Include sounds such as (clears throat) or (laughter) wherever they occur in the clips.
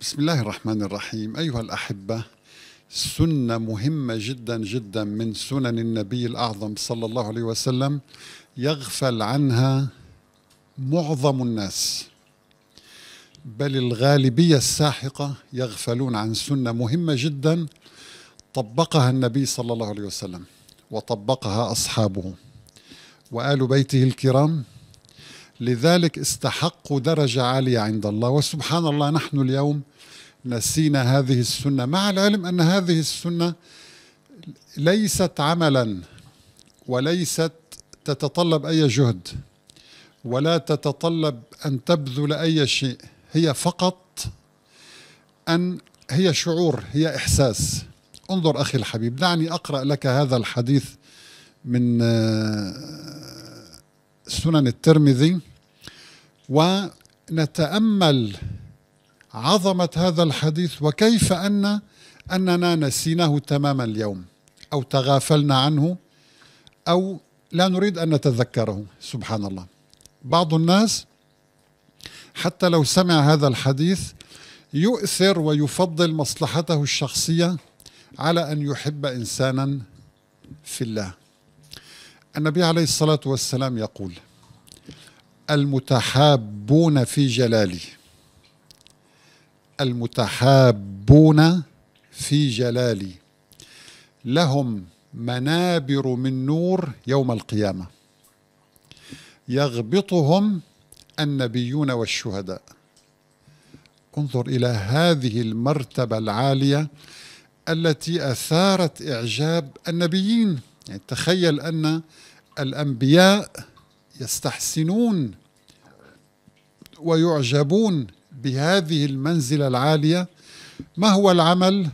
بسم الله الرحمن الرحيم أيها الأحبة سنة مهمة جدا جدا من سنن النبي الأعظم صلى الله عليه وسلم يغفل عنها معظم الناس بل الغالبية الساحقة يغفلون عن سنة مهمة جدا طبقها النبي صلى الله عليه وسلم وطبقها أصحابه وآل بيته الكرام لذلك استحقوا درجة عالية عند الله وسبحان الله نحن اليوم نسينا هذه السنة مع العلم أن هذه السنة ليست عملا وليست تتطلب أي جهد ولا تتطلب أن تبذل أي شيء هي فقط أن هي شعور هي إحساس انظر أخي الحبيب دعني أقرأ لك هذا الحديث من آه، سنن الترمذي ونتامل عظمه هذا الحديث وكيف ان اننا نسيناه تماما اليوم او تغافلنا عنه او لا نريد ان نتذكره سبحان الله بعض الناس حتى لو سمع هذا الحديث يؤثر ويفضل مصلحته الشخصيه على ان يحب انسانا في الله النبي عليه الصلاة والسلام يقول المتحابون في جلالي المتحابون في جلالي لهم منابر من نور يوم القيامة يغبطهم النبيون والشهداء انظر إلى هذه المرتبة العالية التي أثارت إعجاب النبيين يعني تخيل أن الأنبياء يستحسنون ويعجبون بهذه المنزلة العالية ما هو العمل؟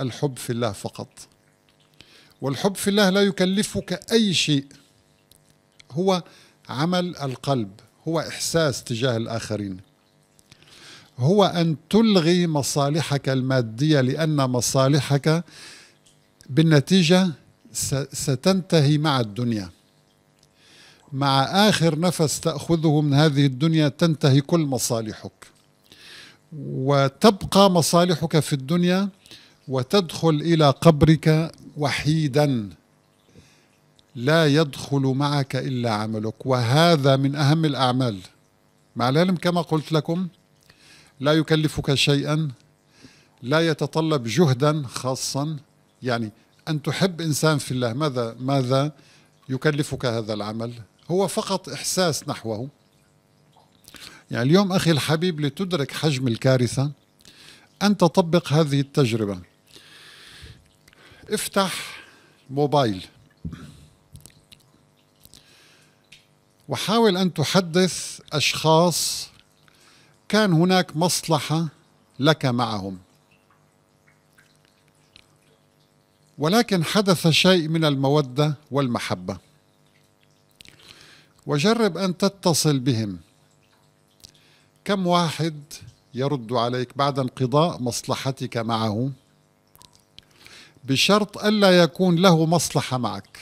الحب في الله فقط والحب في الله لا يكلفك أي شيء هو عمل القلب هو إحساس تجاه الآخرين هو أن تلغي مصالحك المادية لأن مصالحك بالنتيجة ستنتهي مع الدنيا مع آخر نفس تأخذه من هذه الدنيا تنتهي كل مصالحك وتبقى مصالحك في الدنيا وتدخل إلى قبرك وحيدا لا يدخل معك إلا عملك وهذا من أهم الأعمال مع العلم كما قلت لكم لا يكلفك شيئا لا يتطلب جهدا خاصا يعني أن تحب إنسان في الله ماذا ماذا يكلفك هذا العمل هو فقط إحساس نحوه يعني اليوم أخي الحبيب لتدرك حجم الكارثة أن تطبق هذه التجربة افتح موبايل وحاول أن تحدث أشخاص كان هناك مصلحة لك معهم ولكن حدث شيء من المودة والمحبة وجرب أن تتصل بهم كم واحد يرد عليك بعد انقضاء مصلحتك معه بشرط ألا يكون له مصلحة معك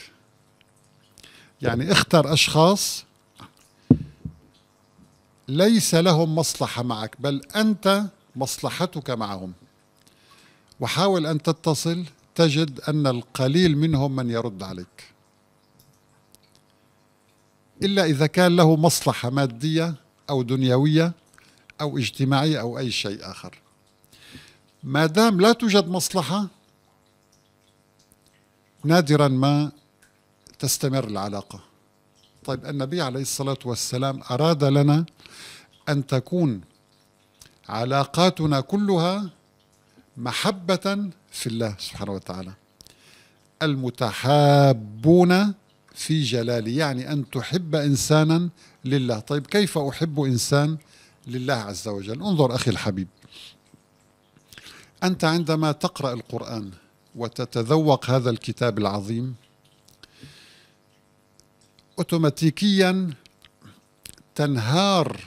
يعني اختر أشخاص ليس لهم مصلحة معك بل أنت مصلحتك معهم وحاول أن تتصل تجد أن القليل منهم من يرد عليك إلا إذا كان له مصلحة مادية أو دنيوية أو اجتماعية أو أي شيء آخر ما دام لا توجد مصلحة نادرا ما تستمر العلاقة طيب النبي عليه الصلاة والسلام أراد لنا أن تكون علاقاتنا كلها محبة في الله سبحانه وتعالى المتحابون في جلالي يعني أن تحب إنسانا لله طيب كيف أحب إنسان لله عز وجل انظر أخي الحبيب أنت عندما تقرأ القرآن وتتذوق هذا الكتاب العظيم اوتوماتيكيا تنهار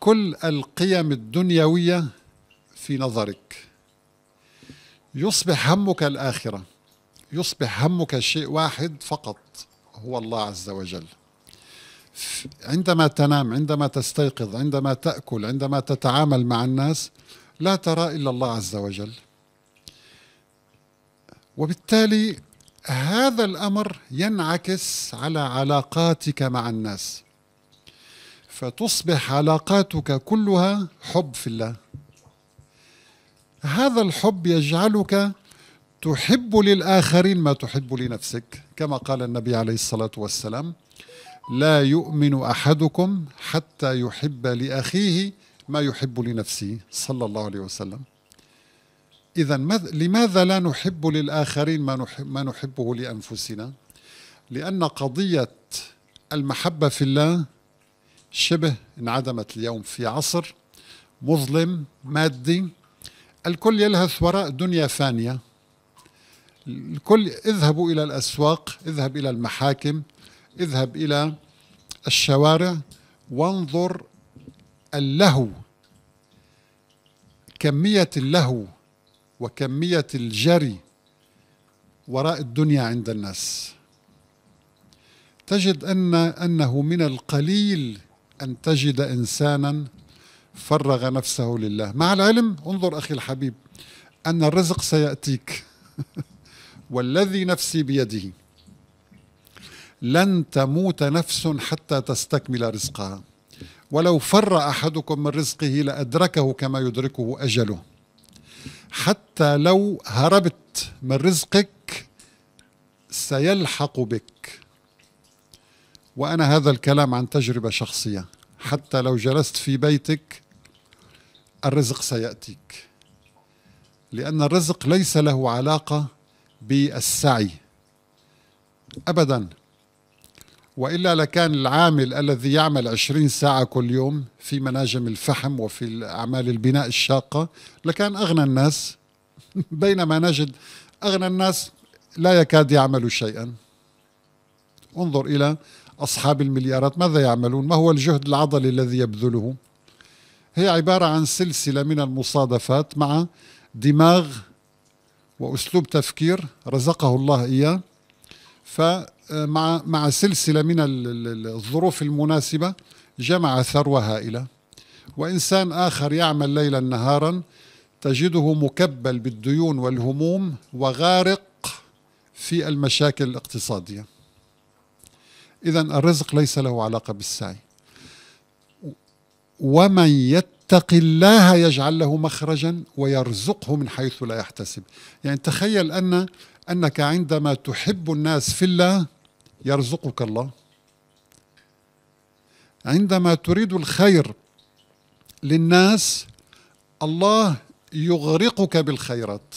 كل القيم الدنيويه في نظرك يصبح همك الآخرة يصبح همك شيء واحد فقط هو الله عز وجل عندما تنام عندما تستيقظ عندما تأكل عندما تتعامل مع الناس لا ترى إلا الله عز وجل وبالتالي هذا الأمر ينعكس على علاقاتك مع الناس فتصبح علاقاتك كلها حب في الله هذا الحب يجعلك تحب للآخرين ما تحب لنفسك كما قال النبي عليه الصلاة والسلام لا يؤمن أحدكم حتى يحب لأخيه ما يحب لنفسه صلى الله عليه وسلم إذا لماذا لا نحب للآخرين ما, ما نحبه لأنفسنا لأن قضية المحبة في الله شبه انعدمت اليوم في عصر مظلم مادي الكل يلهث وراء دنيا ثانية الكل اذهبوا إلى الأسواق اذهب إلى المحاكم اذهب إلى الشوارع وانظر اللهو كمية اللهو وكمية الجري وراء الدنيا عند الناس تجد أن أنه من القليل أن تجد إنسانا فرغ نفسه لله مع العلم انظر أخي الحبيب أن الرزق سيأتيك (laughs) والذي نفسي بيده لن تموت نفس حتى تستكمل رزقها ولو فر أحدكم من رزقه لأدركه كما يدركه أجله حتى لو هربت من رزقك سيلحق بك وأنا هذا الكلام عن تجربة شخصية حتى لو جلست في بيتك الرزق سياتيك لان الرزق ليس له علاقه بالسعي ابدا والا لكان العامل الذي يعمل 20 ساعه كل يوم في مناجم الفحم وفي اعمال البناء الشاقه لكان اغنى الناس (laughs) بينما نجد اغنى الناس لا يكاد يعمل شيئا انظر الى أصحاب المليارات ماذا يعملون ما هو الجهد العضلي الذي يبذله هي عبارة عن سلسلة من المصادفات مع دماغ وأسلوب تفكير رزقه الله إياه فمع آه، مع سلسلة من الظروف المناسبة جمع ثروة هائلة وإنسان آخر يعمل ليلا نهارا تجده مكبل بالديون والهموم وغارق في المشاكل الاقتصاديه إذا الرزق ليس له علاقة بالسعي ومن يتق الله يجعل له مخرجا ويرزقه من حيث لا يحتسب يعني تخيل أن أنك عندما تحب الناس في الله يرزقك الله عندما تريد الخير للناس الله يغرقك بالخيرات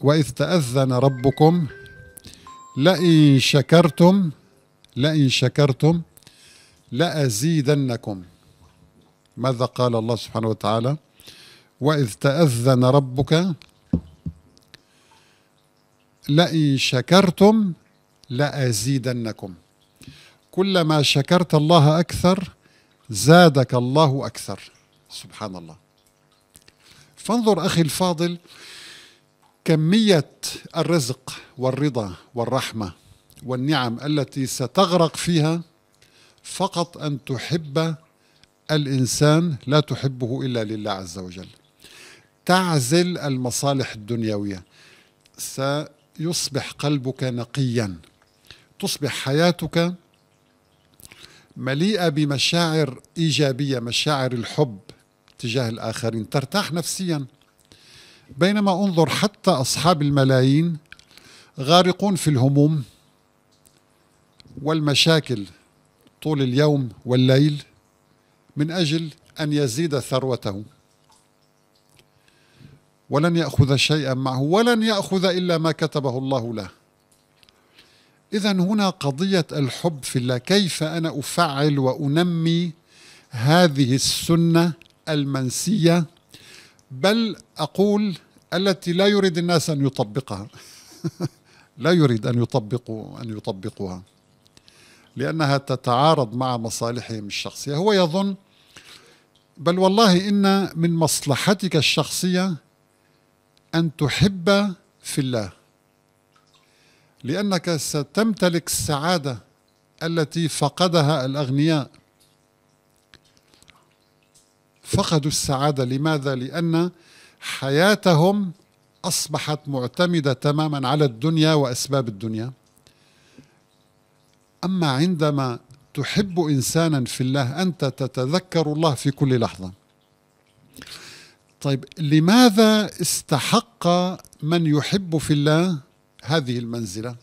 وإذ تأذن ربكم لئن شكرتم لئن شكرتم لأزيدنكم ماذا قال الله سبحانه وتعالى وإذ تأذن ربك لئن شكرتم لأزيدنكم كلما شكرت الله أكثر زادك الله أكثر سبحان الله فانظر أخي الفاضل كميه الرزق والرضا والرحمه والنعم التي ستغرق فيها فقط ان تحب الانسان لا تحبه الا لله عز وجل تعزل المصالح الدنيويه سيصبح قلبك نقيا تصبح حياتك مليئه بمشاعر ايجابيه مشاعر الحب تجاه الاخرين ترتاح نفسيا بينما انظر حتى أصحاب الملايين غارقون في الهموم والمشاكل طول اليوم والليل من أجل أن يزيد ثروته ولن يأخذ شيئا معه ولن يأخذ إلا ما كتبه الله له إذا هنا قضية الحب في الله كيف أنا أفعل وأنمي هذه السنة المنسية بل أقول التي لا يريد الناس أن يطبقها (laughs) لا يريد أن يطبقوا أن يطبقوها لأنها تتعارض مع مصالحهم الشخصية هو يظن بل والله إن من مصلحتك الشخصية أن تحب في الله لأنك ستمتلك السعادة التي فقدها الأغنياء فقدوا السعادة لماذا؟ لأن حياتهم أصبحت معتمدة تماما على الدنيا وأسباب الدنيا أما عندما تحب إنسانا في الله أنت تتذكر الله في كل لحظة طيب لماذا استحق من يحب في الله هذه المنزلة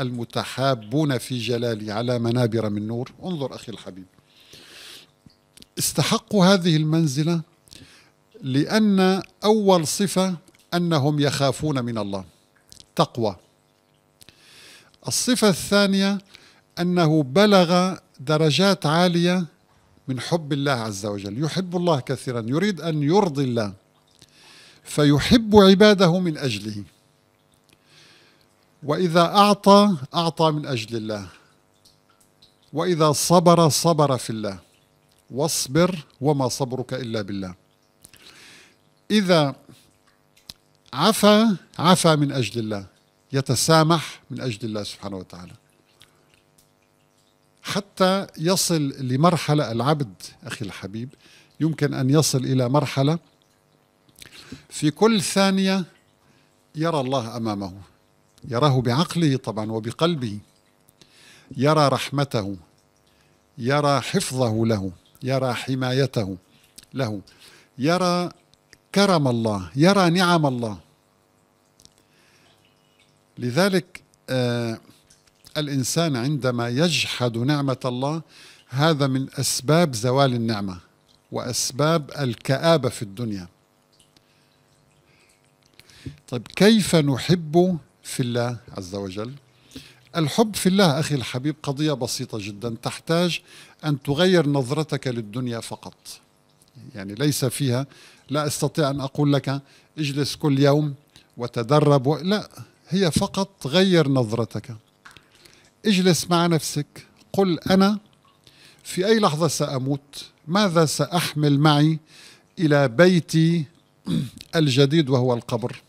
المتحابون في جلالي على منابر من نور انظر أخي الحبيب استحقوا هذه المنزلة لأن أول صفة أنهم يخافون من الله تقوى الصفة الثانية أنه بلغ درجات عالية من حب الله عز وجل يحب الله كثيرا يريد أن يرضي الله فيحب عباده من أجله وإذا أعطى أعطى من أجل الله وإذا صبر صبر في الله واصبر وما صبرك إلا بالله إذا عفا عفا من أجل الله يتسامح من أجل الله سبحانه وتعالى حتى يصل لمرحلة العبد أخي الحبيب يمكن أن يصل إلى مرحلة في كل ثانية يرى الله أمامه يراه بعقله طبعا وبقلبه يرى رحمته يرى حفظه له يرى حمايته له يرى كرم الله يرى نعم الله لذلك آه الانسان عندما يجحد نعمه الله هذا من اسباب زوال النعمه واسباب الكابه في الدنيا طيب كيف نحب في الله عز وجل الحب في الله أخي الحبيب قضية بسيطة جدا تحتاج أن تغير نظرتك للدنيا فقط يعني ليس فيها لا أستطيع أن أقول لك اجلس كل يوم وتدرب لا هي فقط غير نظرتك اجلس مع نفسك قل أنا في أي لحظة سأموت ماذا سأحمل معي إلى بيتي (clears throat) الجديد وهو القبر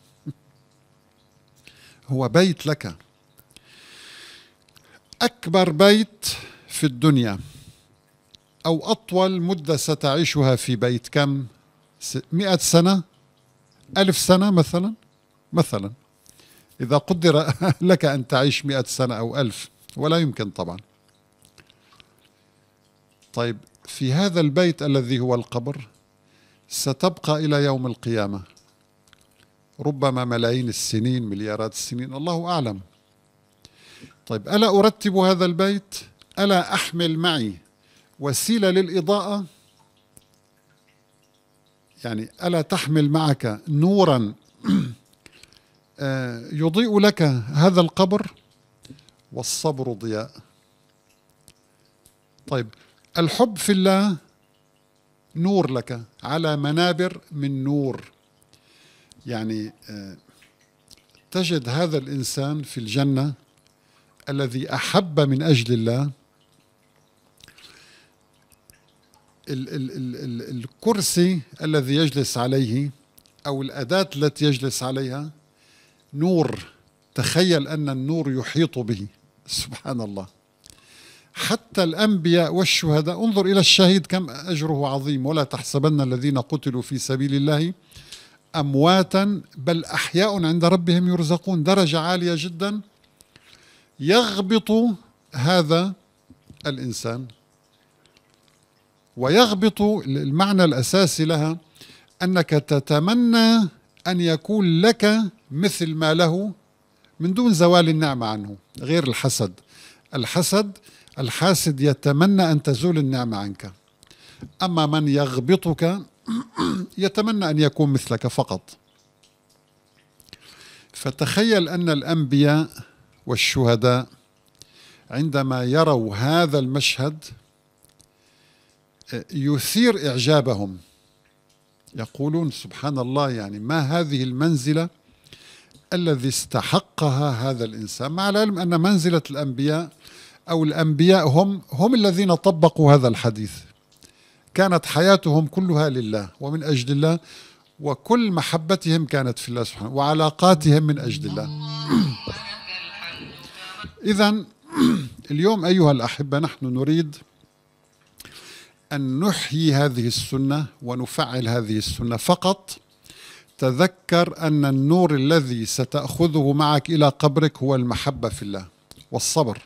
هو بيت لك أكبر بيت في الدنيا أو أطول مدة ستعيشها في بيت كم؟ مئة سنة؟ ألف سنة مثلا؟ مثلا إذا قدر (laughs) لك أن تعيش مئة سنة أو ألف ولا يمكن طبعا طيب في هذا البيت الذي هو القبر ستبقى إلى يوم القيامة ربما ملايين السنين مليارات السنين الله أعلم طيب ألا أرتب هذا البيت ألا أحمل معي وسيلة للإضاءة يعني ألا تحمل معك نورا (clears throat) آه، يضيء لك هذا القبر والصبر ضياء طيب الحب في الله نور لك على منابر من نور يعني آه، تجد هذا الإنسان في الجنة الذي احب من اجل الله ال ال ال ال الكرسي الذي يجلس عليه او الاداه التي يجلس عليها نور تخيل ان النور يحيط به سبحان الله حتى الانبياء والشهداء انظر الى الشهيد كم اجره عظيم ولا تحسبن الذين قتلوا في سبيل الله امواتا بل احياء عند ربهم يرزقون درجه عاليه جدا يغبط هذا الإنسان ويغبط المعنى الأساسي لها أنك تتمنى أن يكون لك مثل ما له من دون زوال النعمة عنه غير الحسد الحسد الحاسد يتمنى أن تزول النعمة عنك أما من يغبطك (clears throat) يتمنى أن يكون مثلك فقط فتخيل أن الأنبياء والشهداء عندما يروا هذا المشهد يثير إعجابهم يقولون سبحان الله يعني ما هذه المنزلة الذي استحقها هذا الإنسان مع العلم أن منزلة الأنبياء أو الأنبياء هم هم الذين طبقوا هذا الحديث كانت حياتهم كلها لله ومن أجل الله وكل محبتهم كانت في الله سبحانه وعلاقاتهم من أجل الله إذا (clears throat) اليوم أيها الأحبة نحن نريد أن نحيي هذه السنة ونفعل هذه السنة فقط تذكر أن النور الذي ستأخذه معك إلى قبرك هو المحبة في الله والصبر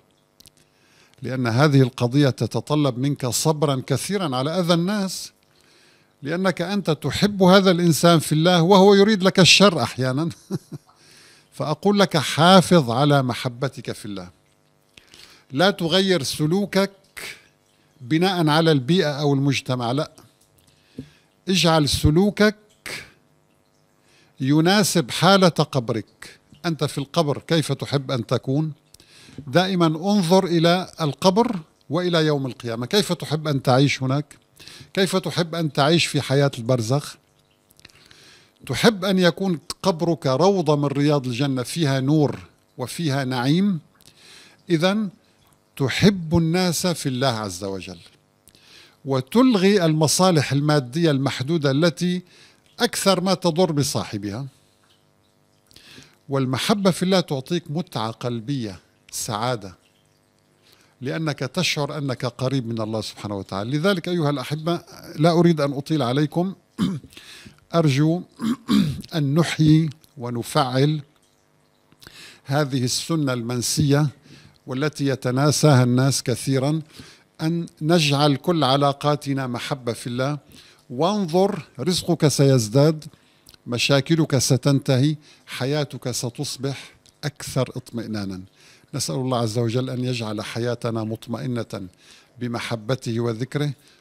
لأن هذه القضية تتطلب منك صبرا كثيرا على أذى الناس لأنك أنت تحب هذا الإنسان في الله وهو يريد لك الشر أحيانا (laughs) فأقول لك حافظ على محبتك في الله لا تغير سلوكك بناء على البيئة أو المجتمع لا اجعل سلوكك يناسب حالة قبرك أنت في القبر كيف تحب أن تكون دائما انظر إلى القبر وإلى يوم القيامة كيف تحب أن تعيش هناك كيف تحب أن تعيش في حياة البرزخ تحب أن يكون قبرك روضة من رياض الجنة فيها نور وفيها نعيم إذا تحب الناس في الله عز وجل وتلغي المصالح المادية المحدودة التي أكثر ما تضر بصاحبها والمحبة في الله تعطيك متعة قلبية سعادة لأنك تشعر أنك قريب من الله سبحانه وتعالى لذلك أيها الأحبة لا أريد أن أطيل عليكم (clears throat) أرجو أن نحيي ونفعل هذه السنة المنسية والتي يتناساها الناس كثيرا أن نجعل كل علاقاتنا محبة في الله وانظر رزقك سيزداد مشاكلك ستنتهي حياتك ستصبح أكثر اطمئنانا نسأل الله عز وجل أن يجعل حياتنا مطمئنة بمحبته وذكره